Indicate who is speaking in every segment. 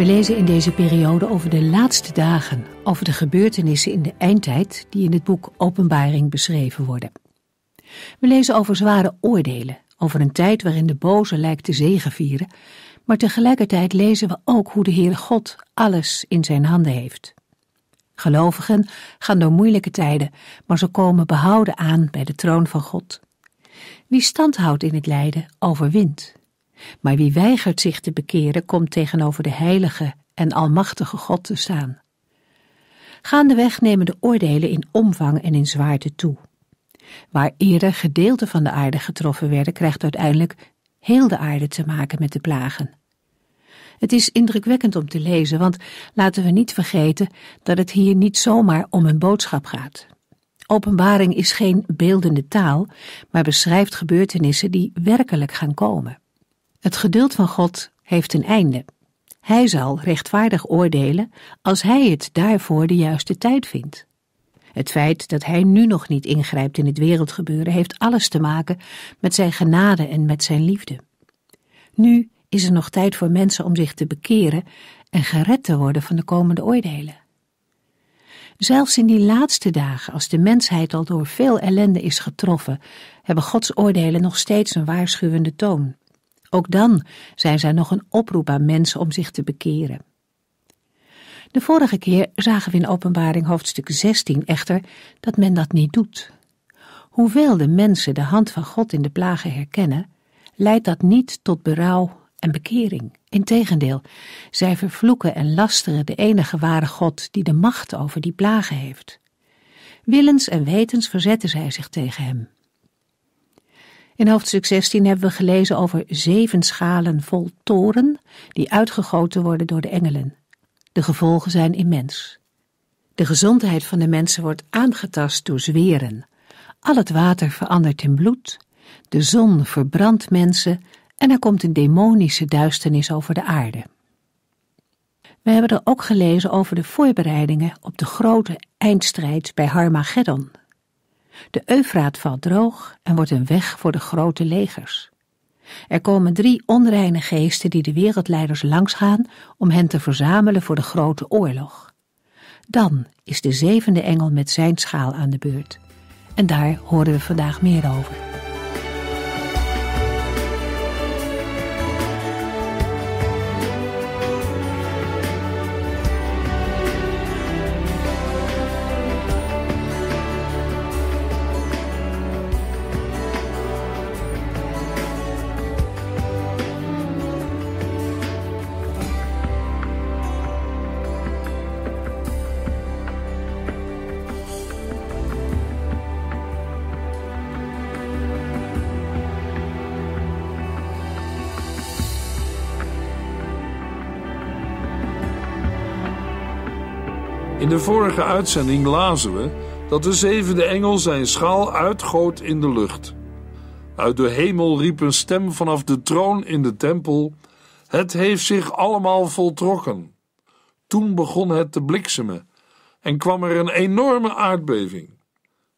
Speaker 1: We lezen in deze periode over de laatste dagen, over de gebeurtenissen in de eindtijd die in het boek Openbaring beschreven worden. We lezen over zware oordelen, over een tijd waarin de boze lijkt te zegevieren, maar tegelijkertijd lezen we ook hoe de Heer God alles in zijn handen heeft. Gelovigen gaan door moeilijke tijden, maar ze komen behouden aan bij de troon van God. Wie standhoudt in het lijden, overwint. Maar wie weigert zich te bekeren, komt tegenover de heilige en almachtige God te staan. Gaandeweg nemen de oordelen in omvang en in zwaarte toe. Waar eerder gedeelten van de aarde getroffen werden, krijgt uiteindelijk heel de aarde te maken met de plagen. Het is indrukwekkend om te lezen, want laten we niet vergeten dat het hier niet zomaar om een boodschap gaat. Openbaring is geen beeldende taal, maar beschrijft gebeurtenissen die werkelijk gaan komen. Het geduld van God heeft een einde. Hij zal rechtvaardig oordelen als hij het daarvoor de juiste tijd vindt. Het feit dat hij nu nog niet ingrijpt in het wereldgebeuren heeft alles te maken met zijn genade en met zijn liefde. Nu is er nog tijd voor mensen om zich te bekeren en gered te worden van de komende oordelen. Zelfs in die laatste dagen, als de mensheid al door veel ellende is getroffen, hebben Gods oordelen nog steeds een waarschuwende toon. Ook dan zijn zij nog een oproep aan mensen om zich te bekeren. De vorige keer zagen we in openbaring hoofdstuk 16 echter dat men dat niet doet. Hoewel de mensen de hand van God in de plagen herkennen, leidt dat niet tot berouw en bekering. Integendeel, zij vervloeken en lasteren de enige ware God die de macht over die plagen heeft. Willens en wetens verzetten zij zich tegen hem. In hoofdstuk 16 hebben we gelezen over zeven schalen vol toren die uitgegoten worden door de engelen. De gevolgen zijn immens. De gezondheid van de mensen wordt aangetast door zweren. Al het water verandert in bloed. De zon verbrandt mensen en er komt een demonische duisternis over de aarde. We hebben er ook gelezen over de voorbereidingen op de grote eindstrijd bij Harmageddon. De Eufraat valt droog en wordt een weg voor de grote legers. Er komen drie onreine geesten die de wereldleiders langsgaan om hen te verzamelen voor de grote oorlog. Dan is de zevende engel met zijn schaal aan de beurt. En daar horen we vandaag meer over.
Speaker 2: In de vorige uitzending lazen we dat de zevende engel zijn schaal uitgoot in de lucht. Uit de hemel riep een stem vanaf de troon in de tempel: Het heeft zich allemaal voltrokken. Toen begon het te bliksemen en kwam er een enorme aardbeving.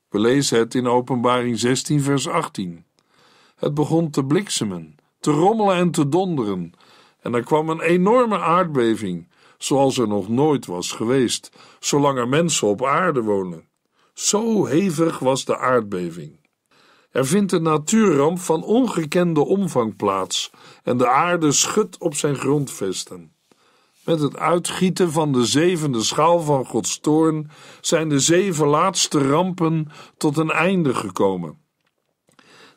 Speaker 2: We lezen het in Openbaring 16, vers 18. Het begon te bliksemen, te rommelen en te donderen, en er kwam een enorme aardbeving zoals er nog nooit was geweest, zolang er mensen op aarde wonen. Zo hevig was de aardbeving. Er vindt een natuurramp van ongekende omvang plaats en de aarde schudt op zijn grondvesten. Met het uitgieten van de zevende schaal van Gods toorn zijn de zeven laatste rampen tot een einde gekomen.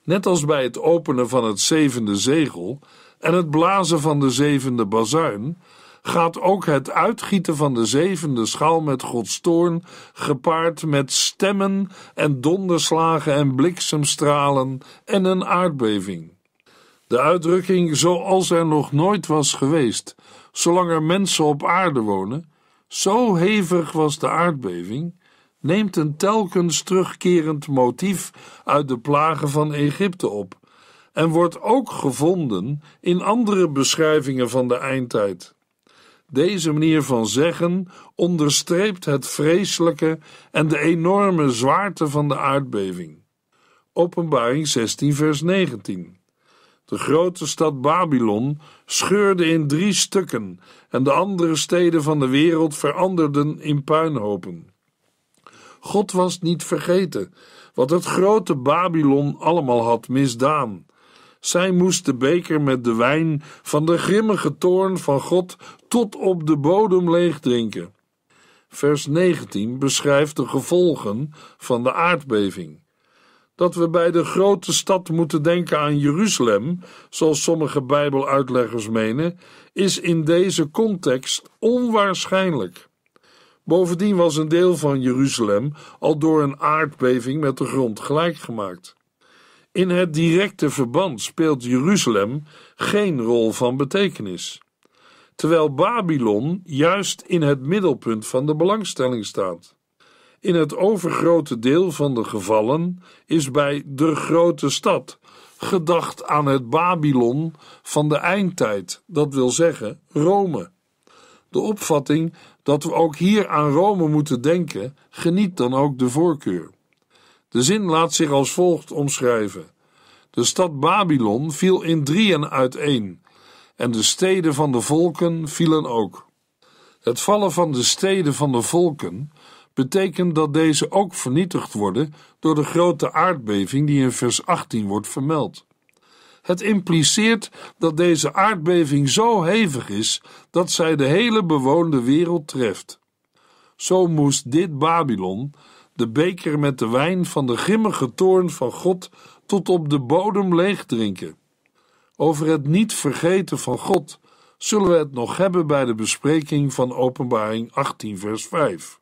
Speaker 2: Net als bij het openen van het zevende zegel en het blazen van de zevende bazuin gaat ook het uitgieten van de zevende schaal met Gods toorn gepaard met stemmen en donderslagen en bliksemstralen en een aardbeving. De uitdrukking zoals er nog nooit was geweest, zolang er mensen op aarde wonen, zo hevig was de aardbeving, neemt een telkens terugkerend motief uit de plagen van Egypte op en wordt ook gevonden in andere beschrijvingen van de eindtijd. Deze manier van zeggen onderstreept het vreselijke en de enorme zwaarte van de aardbeving. Openbaring 16, vers 19. De grote stad Babylon scheurde in drie stukken en de andere steden van de wereld veranderden in puinhopen. God was niet vergeten wat het grote Babylon allemaal had misdaan. Zij moest de beker met de wijn van de grimmige toorn van God tot op de bodem leegdrinken. Vers 19 beschrijft de gevolgen van de aardbeving. Dat we bij de grote stad moeten denken aan Jeruzalem, zoals sommige Bijbeluitleggers menen, is in deze context onwaarschijnlijk. Bovendien was een deel van Jeruzalem al door een aardbeving met de grond gelijk gemaakt. In het directe verband speelt Jeruzalem geen rol van betekenis terwijl Babylon juist in het middelpunt van de belangstelling staat. In het overgrote deel van de gevallen is bij de grote stad gedacht aan het Babylon van de eindtijd, dat wil zeggen Rome. De opvatting dat we ook hier aan Rome moeten denken, geniet dan ook de voorkeur. De zin laat zich als volgt omschrijven: De stad Babylon viel in drieën uiteen en de steden van de volken vielen ook. Het vallen van de steden van de volken betekent dat deze ook vernietigd worden door de grote aardbeving die in vers 18 wordt vermeld. Het impliceert dat deze aardbeving zo hevig is dat zij de hele bewoonde wereld treft. Zo moest dit Babylon, de beker met de wijn van de grimmige toorn van God, tot op de bodem leeg drinken. Over het niet vergeten van God zullen we het nog hebben bij de bespreking van Openbaring 18, vers 5.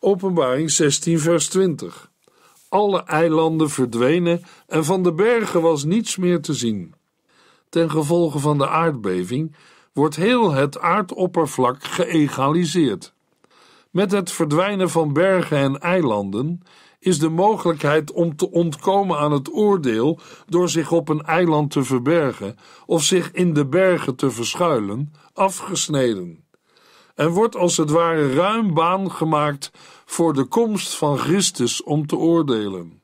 Speaker 2: Openbaring 16, vers 20. Alle eilanden verdwenen en van de bergen was niets meer te zien. Ten gevolge van de aardbeving wordt heel het aardoppervlak geëgaliseerd. Met het verdwijnen van bergen en eilanden is de mogelijkheid om te ontkomen aan het oordeel door zich op een eiland te verbergen of zich in de bergen te verschuilen, afgesneden. En wordt als het ware ruim baan gemaakt voor de komst van Christus om te oordelen.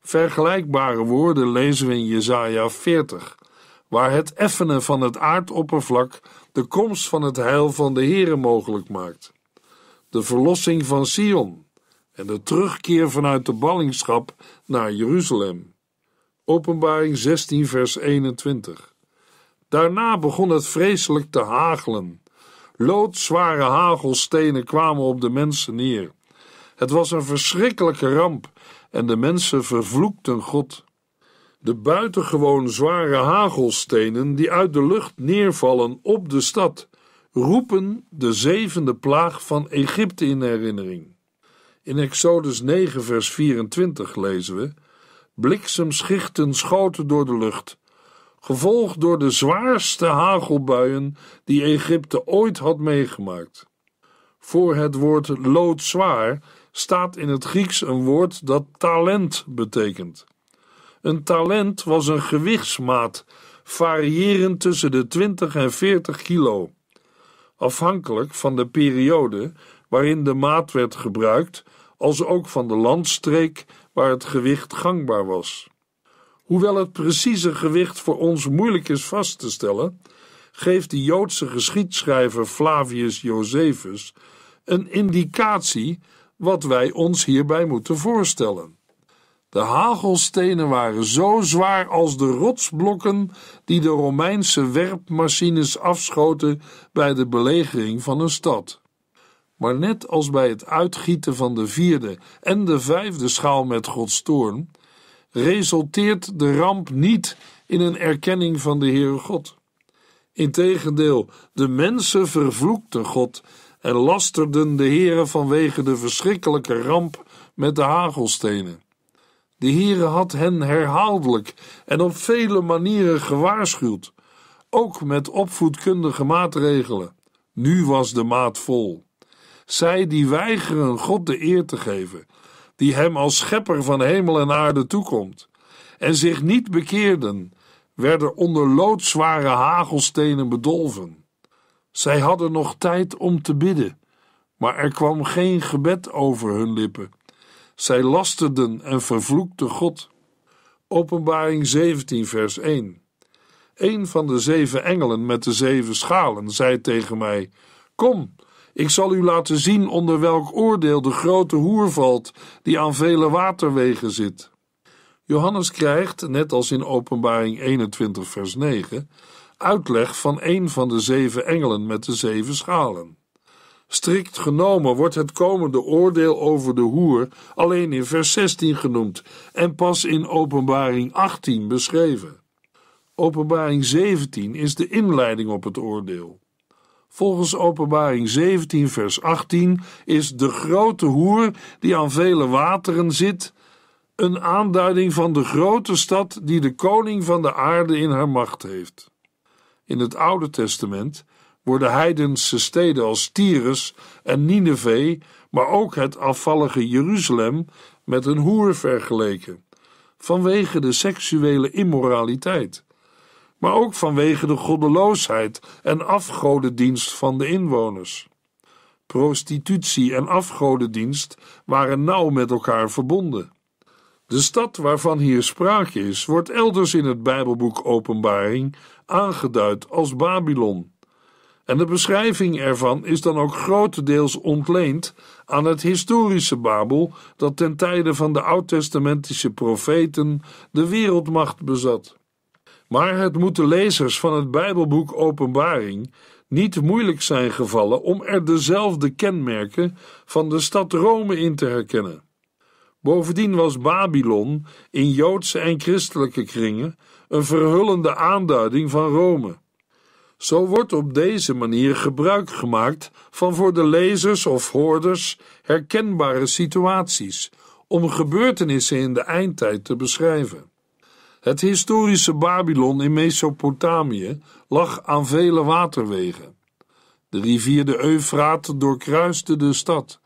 Speaker 2: Vergelijkbare woorden lezen we in Jesaja 40, waar het effenen van het aardoppervlak de komst van het heil van de Here mogelijk maakt. De verlossing van Sion, en de terugkeer vanuit de ballingschap naar Jeruzalem. Openbaring 16, vers 21. Daarna begon het vreselijk te hagelen. Loodzware hagelstenen kwamen op de mensen neer. Het was een verschrikkelijke ramp en de mensen vervloekten God. De buitengewoon zware hagelstenen die uit de lucht neervallen op de stad, roepen de zevende plaag van Egypte in herinnering. In Exodus 9, vers 24 lezen we: Bliksemschichten schoten door de lucht, gevolgd door de zwaarste hagelbuien die Egypte ooit had meegemaakt. Voor het woord loodzwaar staat in het Grieks een woord dat talent betekent. Een talent was een gewichtsmaat, variërend tussen de 20 en 40 kilo. Afhankelijk van de periode waarin de maat werd gebruikt, als ook van de landstreek waar het gewicht gangbaar was. Hoewel het precieze gewicht voor ons moeilijk is vast te stellen, geeft de Joodse geschiedschrijver Flavius Josephus een indicatie wat wij ons hierbij moeten voorstellen. De hagelstenen waren zo zwaar als de rotsblokken die de Romeinse werpmachines afschoten bij de belegering van een stad. Maar net als bij het uitgieten van de vierde en de vijfde schaal met Gods toorn, resulteert de ramp niet in een erkenning van de Heere God. Integendeel, de mensen vervloekten God en lasterden de Heere vanwege de verschrikkelijke ramp met de hagelstenen. De Heere had hen herhaaldelijk en op vele manieren gewaarschuwd, ook met opvoedkundige maatregelen. Nu was de maat vol. Zij die weigeren God de eer te geven, die hem als schepper van hemel en aarde toekomt, en zich niet bekeerden, werden onder loodzware hagelstenen bedolven. Zij hadden nog tijd om te bidden, maar er kwam geen gebed over hun lippen. Zij lasterden en vervloekten God. Openbaring 17, vers 1. Een van de zeven engelen met de zeven schalen zei tegen mij: Kom, ik zal u laten zien onder welk oordeel de grote hoer valt, die aan vele waterwegen zit. Johannes krijgt, net als in Openbaring 21, vers 9, uitleg van een van de zeven engelen met de zeven schalen. Strikt genomen wordt het komende oordeel over de hoer alleen in vers 16 genoemd en pas in Openbaring 18 beschreven. Openbaring 17 is de inleiding op het oordeel. Volgens Openbaring 17, vers 18 is de grote hoer die aan vele wateren zit een aanduiding van de grote stad die de koning van de aarde in haar macht heeft. In het Oude Testament worden heidense steden als Tyrus en Nineveh, maar ook het afvallige Jeruzalem, met een hoer vergeleken, vanwege de seksuele immoraliteit maar ook vanwege de goddeloosheid en afgodendienst van de inwoners. Prostitutie en afgodendienst waren nauw met elkaar verbonden. De stad waarvan hier sprake is, wordt elders in het Bijbelboek Openbaring aangeduid als Babylon. En de beschrijving ervan is dan ook grotendeels ontleend aan het historische Babel dat ten tijde van de oud-testamentische profeten de wereldmacht bezat. Maar het moet de lezers van het Bijbelboek Openbaring niet moeilijk zijn gevallen om er dezelfde kenmerken van de stad Rome in te herkennen. Bovendien was Babylon in Joodse en christelijke kringen een verhullende aanduiding van Rome. Zo wordt op deze manier gebruik gemaakt van voor de lezers of hoorders herkenbare situaties om gebeurtenissen in de eindtijd te beschrijven. Het historische Babylon in Mesopotamië lag aan vele waterwegen. De rivier de Eufraat doorkruiste de stad.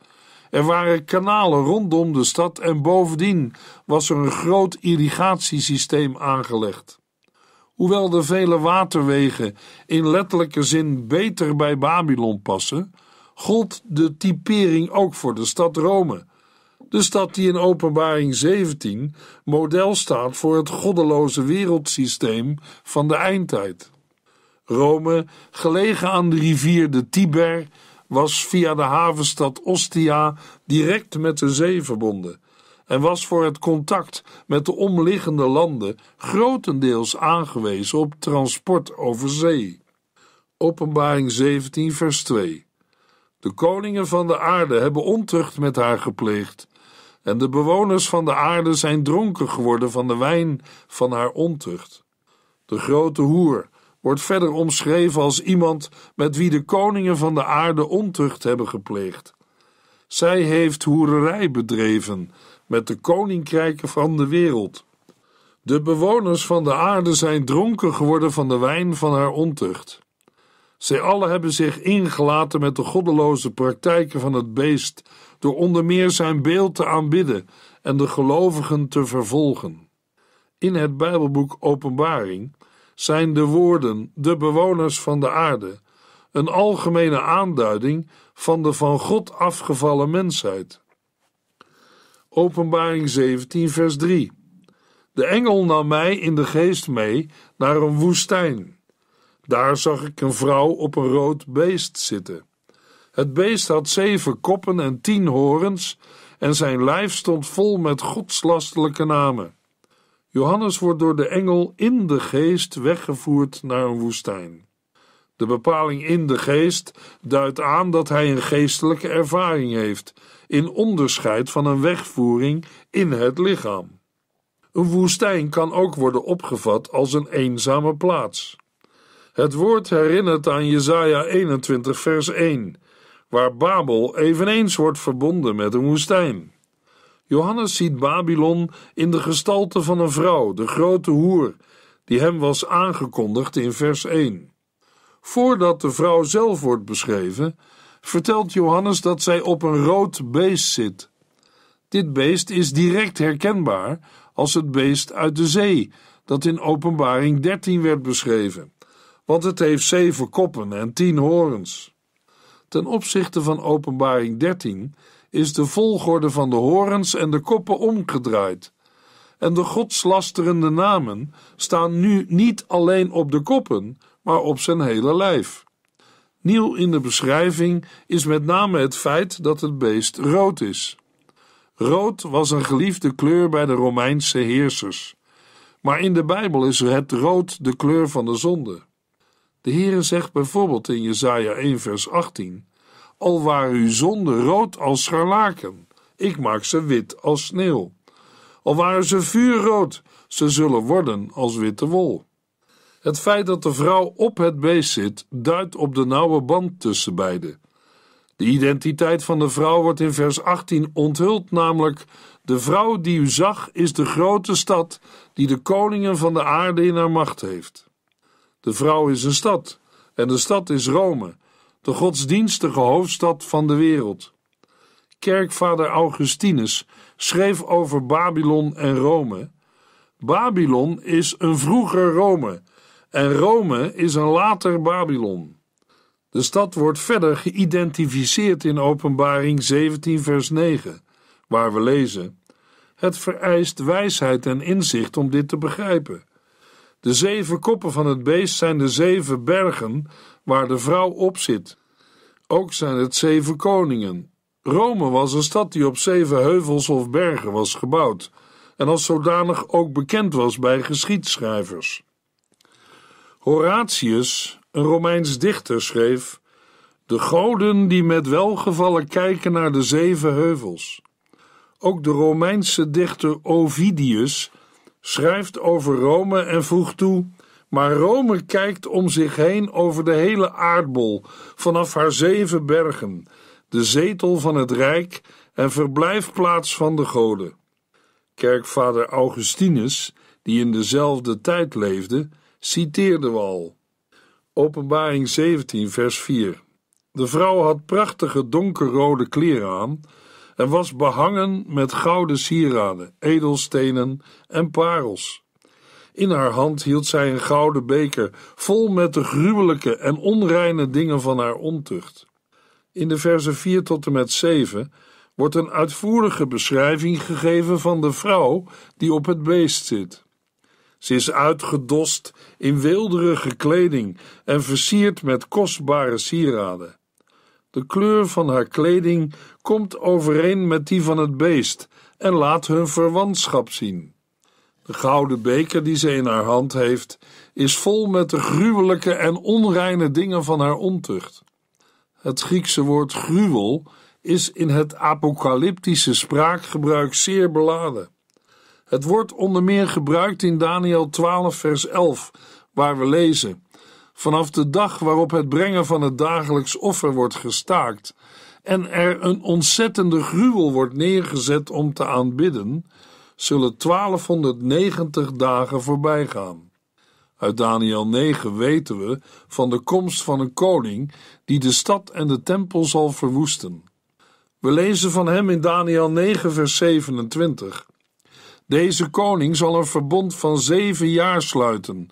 Speaker 2: Er waren kanalen rondom de stad en bovendien was er een groot irrigatiesysteem aangelegd. Hoewel de vele waterwegen in letterlijke zin beter bij Babylon passen, gold de typering ook voor de stad Rome, dus dat die in Openbaring 17 model staat voor het goddeloze wereldsysteem van de eindtijd. Rome, gelegen aan de rivier de Tiber, was via de havenstad Ostia direct met de zee verbonden en was voor het contact met de omliggende landen grotendeels aangewezen op transport over zee. Openbaring 17, vers 2. De koningen van de aarde hebben ontucht met haar gepleegd en de bewoners van de aarde zijn dronken geworden van de wijn van haar ontucht. De grote hoer wordt verder omschreven als iemand met wie de koningen van de aarde ontucht hebben gepleegd. Zij heeft hoererij bedreven met de koninkrijken van de wereld. De bewoners van de aarde zijn dronken geworden van de wijn van haar ontucht. Zij allen hebben zich ingelaten met de goddeloze praktijken van het beest, door onder meer zijn beeld te aanbidden en de gelovigen te vervolgen. In het Bijbelboek Openbaring zijn de woorden de bewoners van de aarde een algemene aanduiding van de van God afgevallen mensheid. Openbaring 17, vers 3. De engel nam mij in de geest mee naar een woestijn daar zag ik een vrouw op een rood beest zitten. Het beest had zeven koppen en tien horens, en zijn lijf stond vol met godslastelijke namen. Johannes wordt door de engel in de geest weggevoerd naar een woestijn. De bepaling in de geest duidt aan dat hij een geestelijke ervaring heeft, in onderscheid van een wegvoering in het lichaam. Een woestijn kan ook worden opgevat als een eenzame plaats. Het woord herinnert aan Jesaja 21 vers 1, waar Babel eveneens wordt verbonden met een woestijn. Johannes ziet Babylon in de gestalte van een vrouw, de grote hoer, die hem was aangekondigd in vers 1. Voordat de vrouw zelf wordt beschreven, vertelt Johannes dat zij op een rood beest zit. Dit beest is direct herkenbaar als het beest uit de zee, dat in Openbaring 13 werd beschreven want het heeft zeven koppen en tien horens. Ten opzichte van Openbaring 13 is de volgorde van de horens en de koppen omgedraaid. En de godslasterende namen staan nu niet alleen op de koppen, maar op zijn hele lijf. Nieuw in de beschrijving is met name het feit dat het beest rood is. Rood was een geliefde kleur bij de Romeinse heersers. Maar in de Bijbel is het rood de kleur van de zonde. De Heere zegt bijvoorbeeld in Jesaja 1 vers 18 Al waren uw zonden rood als scharlaken, ik maak ze wit als sneeuw. Al waren ze vuurrood, ze zullen worden als witte wol. Het feit dat de vrouw op het beest zit, duidt op de nauwe band tussen beiden. De identiteit van de vrouw wordt in vers 18 onthuld, namelijk: De vrouw die u zag is de grote stad die de koningen van de aarde in haar macht heeft. De vrouw is een stad en de stad is Rome, de godsdienstige hoofdstad van de wereld. Kerkvader Augustinus schreef over Babylon en Rome. Babylon is een vroeger Rome en Rome is een later Babylon. De stad wordt verder geïdentificeerd in Openbaring 17, vers 9, waar we lezen: Het vereist wijsheid en inzicht om dit te begrijpen. De zeven koppen van het beest zijn de zeven bergen waar de vrouw op zit. Ook zijn het zeven koningen. Rome was een stad die op zeven heuvels of bergen was gebouwd en als zodanig ook bekend was bij geschiedschrijvers. Horatius, een Romeins dichter, schreef: De goden die met welgevallen kijken naar de zeven heuvels. Ook de Romeinse dichter Ovidius schrijft over Rome en voegt toe: Maar Rome kijkt om zich heen over de hele aardbol, vanaf haar zeven bergen, de zetel van het Rijk en verblijfplaats van de goden. Kerkvader Augustinus, die in dezelfde tijd leefde, citeerde we al. Openbaring 17, vers 4. De vrouw had prachtige donkerrode kleren aan en was behangen met gouden sieraden, edelstenen en parels. In haar hand hield zij een gouden beker, vol met de gruwelijke en onreine dingen van haar ontucht. In de verzen 4 tot en met 7 wordt een uitvoerige beschrijving gegeven van de vrouw die op het beest zit. Ze is uitgedost in weelderige kleding en versierd met kostbare sieraden. De kleur van haar kleding komt overeen met die van het beest en laat hun verwantschap zien. De gouden beker die ze in haar hand heeft, is vol met de gruwelijke en onreine dingen van haar ontucht. Het Griekse woord gruwel is in het apocalyptische spraakgebruik zeer beladen. Het wordt onder meer gebruikt in Daniel 12, vers 11, waar we lezen: vanaf de dag waarop het brengen van het dagelijks offer wordt gestaakt en er een ontzettende gruwel wordt neergezet om te aanbidden, zullen 1290 dagen voorbij gaan. Uit Daniel 9 weten we van de komst van een koning die de stad en de tempel zal verwoesten. We lezen van hem in Daniel 9, vers 27. Deze koning zal een verbond van zeven jaar sluiten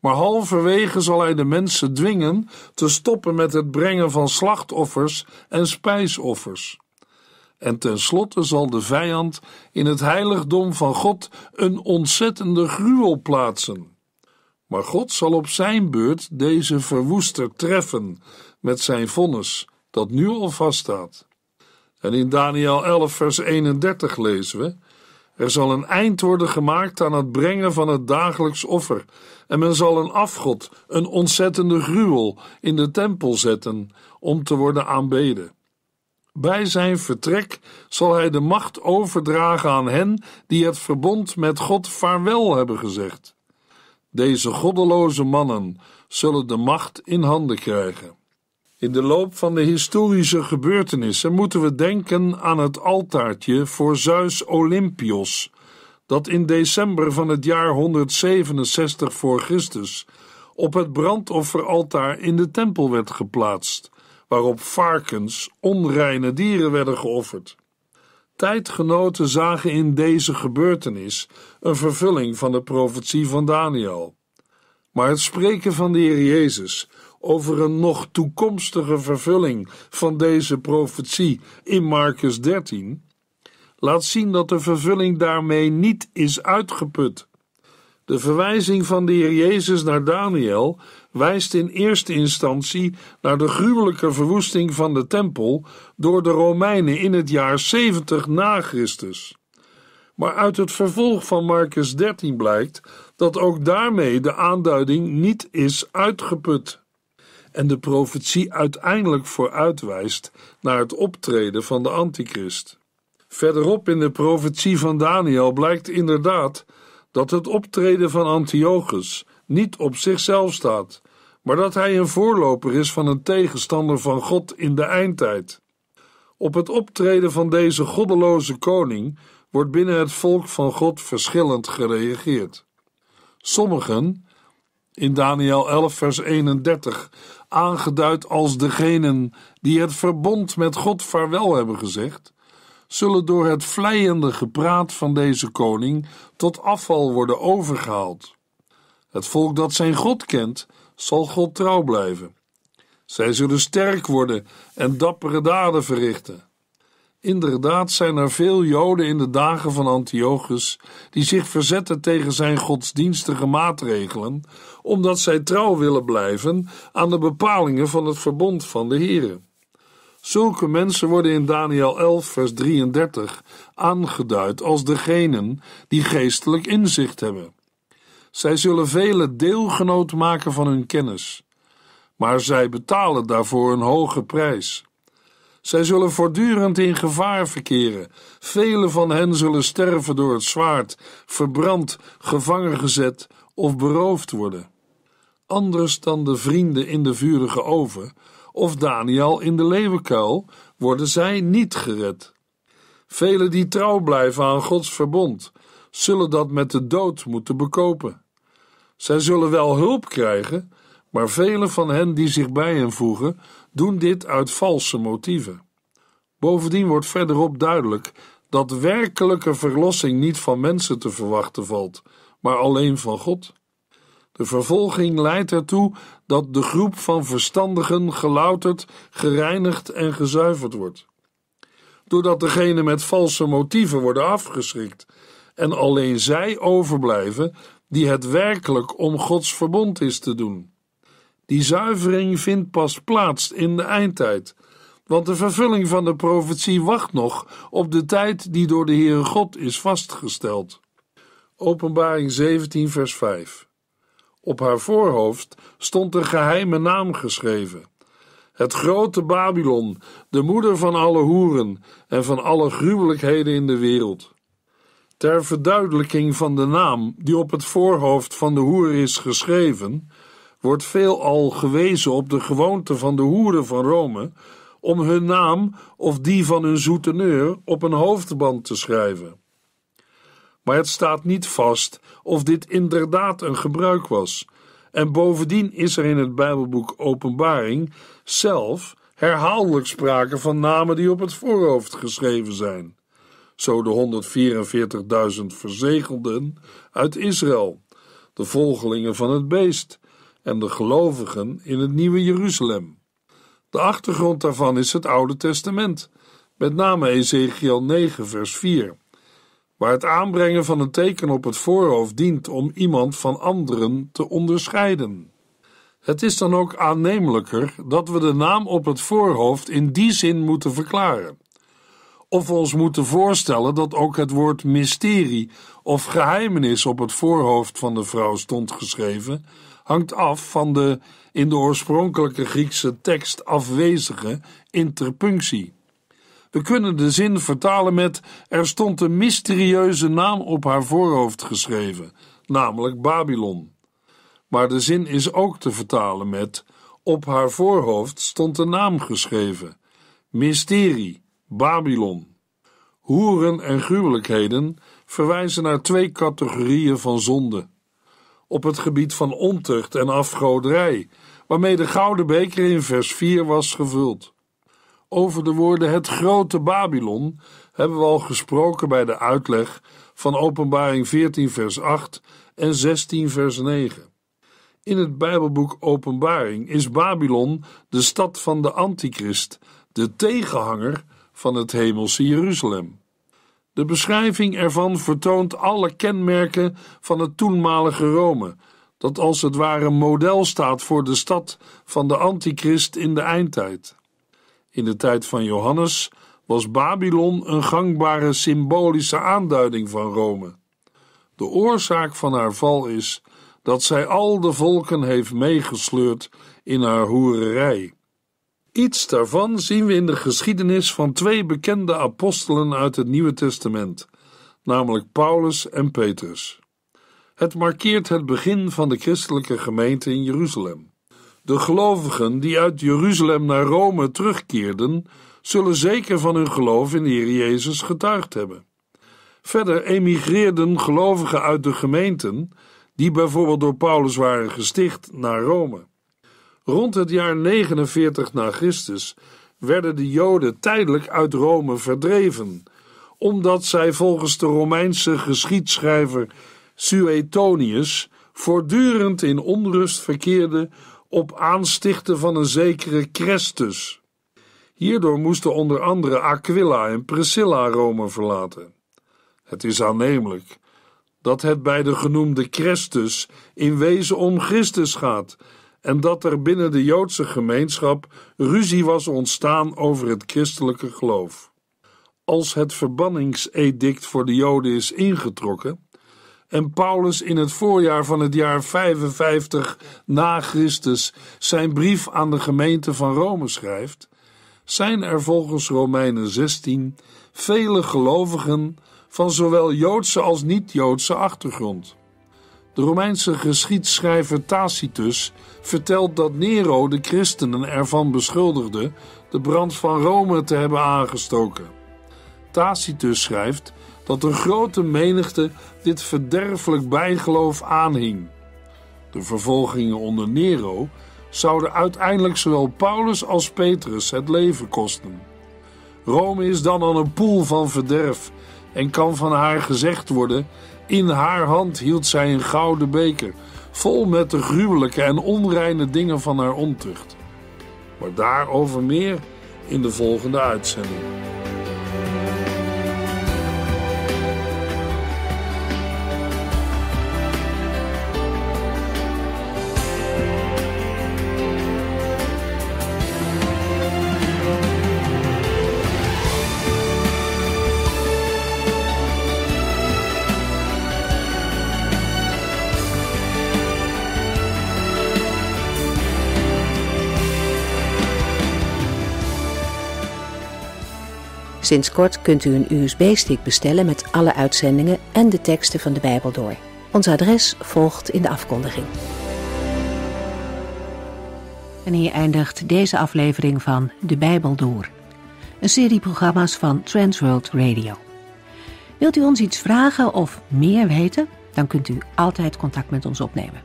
Speaker 2: maar halverwege zal hij de mensen dwingen te stoppen met het brengen van slachtoffers en spijsoffers. En tenslotte zal de vijand in het heiligdom van God een ontzettende gruwel plaatsen. Maar God zal op zijn beurt deze verwoester treffen met zijn vonnis, dat nu al vaststaat. En in Daniel 11, vers 31 lezen we. Er zal een eind worden gemaakt aan het brengen van het dagelijks offer, en men zal een afgod, een ontzettende gruwel, in de tempel zetten om te worden aanbeden. Bij zijn vertrek zal hij de macht overdragen aan hen die het verbond met God vaarwel hebben gezegd. Deze goddeloze mannen zullen de macht in handen krijgen. In de loop van de historische gebeurtenissen moeten we denken aan het altaartje voor Zeus Olympios, dat in december van het jaar 167 voor Christus op het brandofferaltaar in de tempel werd geplaatst, waarop varkens, onreine dieren werden geofferd. Tijdgenoten zagen in deze gebeurtenis een vervulling van de profetie van Daniel. Maar het spreken van de Heer Jezus over een nog toekomstige vervulling van deze profetie in Marcus 13, laat zien dat de vervulling daarmee niet is uitgeput. De verwijzing van de Heer Jezus naar Daniel wijst in eerste instantie naar de gruwelijke verwoesting van de tempel door de Romeinen in het jaar 70 na Christus. Maar uit het vervolg van Marcus 13 blijkt dat ook daarmee de aanduiding niet is uitgeput en de profetie uiteindelijk vooruitwijst naar het optreden van de antichrist. Verderop in de profetie van Daniel blijkt inderdaad dat het optreden van Antiochus niet op zichzelf staat, maar dat hij een voorloper is van een tegenstander van God in de eindtijd. Op het optreden van deze goddeloze koning wordt binnen het volk van God verschillend gereageerd. Sommigen, in Daniel 11, vers 31, aangeduid als degenen die het verbond met God vaarwel hebben gezegd, zullen door het vleiende gepraat van deze koning tot afval worden overgehaald. Het volk dat zijn God kent, zal God trouw blijven. Zij zullen sterk worden en dappere daden verrichten. Inderdaad zijn er veel Joden in de dagen van Antiochus die zich verzetten tegen zijn godsdienstige maatregelen, omdat zij trouw willen blijven aan de bepalingen van het verbond van de Here. Zulke mensen worden in Daniel 11, vers 33 aangeduid als degenen die geestelijk inzicht hebben. Zij zullen vele deelgenoot maken van hun kennis, maar zij betalen daarvoor een hoge prijs. Zij zullen voortdurend in gevaar verkeren. Velen van hen zullen sterven door het zwaard, verbrand, gevangen gezet of beroofd worden. Anders dan de vrienden in de vurige oven of Daniel in de leeuwenkuil worden zij niet gered. Velen die trouw blijven aan Gods verbond, zullen dat met de dood moeten bekopen. Zij zullen wel hulp krijgen, maar velen van hen die zich bij hen voegen, doen dit uit valse motieven. Bovendien wordt verderop duidelijk dat werkelijke verlossing niet van mensen te verwachten valt, maar alleen van God. De vervolging leidt ertoe dat de groep van verstandigen gelouterd, gereinigd en gezuiverd wordt. Doordat degenen met valse motieven worden afgeschrikt en alleen zij overblijven die het werkelijk om Gods verbond is te doen. Die zuivering vindt pas plaats in de eindtijd, want de vervulling van de profetie wacht nog op de tijd die door de Heere God is vastgesteld. Openbaring 17, vers 5. Op haar voorhoofd stond een geheime naam geschreven. Het grote Babylon, de moeder van alle hoeren en van alle gruwelijkheden in de wereld. Ter verduidelijking van de naam die op het voorhoofd van de hoer is geschreven, wordt veelal gewezen op de gewoonte van de hoeren van Rome om hun naam of die van hun zoeteneur op een hoofdband te schrijven. Maar het staat niet vast of dit inderdaad een gebruik was, en bovendien is er in het Bijbelboek Openbaring zelf herhaaldelijk sprake van namen die op het voorhoofd geschreven zijn, zo de 144.000 verzegelden uit Israël, de volgelingen van het beest, en de gelovigen in het Nieuwe Jeruzalem. De achtergrond daarvan is het Oude Testament, met name Ezekiel 9, vers 4, waar het aanbrengen van een teken op het voorhoofd dient om iemand van anderen te onderscheiden. Het is dan ook aannemelijker dat we de naam op het voorhoofd in die zin moeten verklaren. Of we ons moeten voorstellen dat ook het woord mysterie of geheimenis op het voorhoofd van de vrouw stond geschreven, hangt af van de in de oorspronkelijke Griekse tekst afwezige interpunctie. We kunnen de zin vertalen met: Er stond een mysterieuze naam op haar voorhoofd geschreven, namelijk Babylon. Maar de zin is ook te vertalen met: Op haar voorhoofd stond een naam geschreven: Mysterie, Babylon. Hoeren en gruwelijkheden verwijzen naar twee categorieën van zonden op het gebied van ontucht en afgoderij, waarmee de gouden beker in vers 4 was gevuld. Over de woorden het grote Babylon hebben we al gesproken bij de uitleg van Openbaring 14, vers 8 en 16, vers 9. In het Bijbelboek Openbaring is Babylon de stad van de Antichrist, de tegenhanger van het hemelse Jeruzalem. De beschrijving ervan vertoont alle kenmerken van het toenmalige Rome, dat als het ware model staat voor de stad van de antichrist in de eindtijd. In de tijd van Johannes was Babylon een gangbare symbolische aanduiding van Rome. De oorzaak van haar val is dat zij al de volken heeft meegesleurd in haar hoererij. Iets daarvan zien we in de geschiedenis van twee bekende apostelen uit het Nieuwe Testament, namelijk Paulus en Petrus. Het markeert het begin van de christelijke gemeente in Jeruzalem. De gelovigen die uit Jeruzalem naar Rome terugkeerden, zullen zeker van hun geloof in de Heer Jezus getuigd hebben. Verder emigreerden gelovigen uit de gemeenten, die bijvoorbeeld door Paulus waren gesticht, naar Rome. Rond het jaar 49 na Christus werden de Joden tijdelijk uit Rome verdreven, omdat zij volgens de Romeinse geschiedschrijver Suetonius voortdurend in onrust verkeerden op aanstichten van een zekere Christus. Hierdoor moesten onder andere Aquila en Priscilla Rome verlaten. Het is aannemelijk dat het bij de genoemde Christus in wezen om Christus gaat en dat er binnen de Joodse gemeenschap ruzie was ontstaan over het christelijke geloof. Als het verbanningsedict voor de Joden is ingetrokken en Paulus in het voorjaar van het jaar 55 na Christus zijn brief aan de gemeente van Rome schrijft, zijn er volgens Romeinen 16 vele gelovigen van zowel Joodse als niet-Joodse achtergrond. De Romeinse geschiedschrijver Tacitus vertelt dat Nero de christenen ervan beschuldigde de brand van Rome te hebben aangestoken. Tacitus schrijft dat een grote menigte dit verderfelijk bijgeloof aanhing. De vervolgingen onder Nero zouden uiteindelijk zowel Paulus als Petrus het leven kosten. Rome is dan aan een poel van verderf en kan van haar gezegd worden in haar hand hield zij een gouden beker, vol met de gruwelijke en onreine dingen van haar ontucht. Maar daarover meer in de volgende uitzending.
Speaker 1: Sinds kort kunt u een USB-stick bestellen met alle uitzendingen en de teksten van de Bijbel door. Ons adres volgt in de afkondiging. En hier eindigt deze aflevering van De Bijbel Door. Een serie programma's van Transworld Radio. Wilt u ons iets vragen of meer weten? Dan kunt u altijd contact met ons opnemen.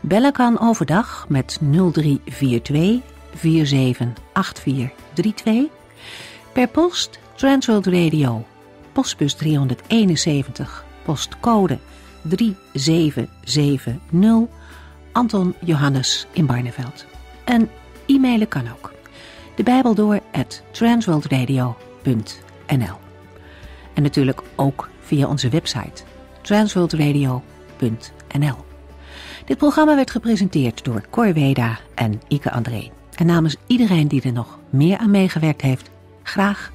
Speaker 1: Bellen kan overdag met 0342 478432. Per post Transworld Radio, postbus 371, postcode 3770, Anton Johannes in Barneveld. En e-mailen kan ook. De Bijbel door at transworldradio.nl En natuurlijk ook via onze website transworldradio.nl Dit programma werd gepresenteerd door Cor Weda en Ike André. En namens iedereen die er nog meer aan meegewerkt heeft, graag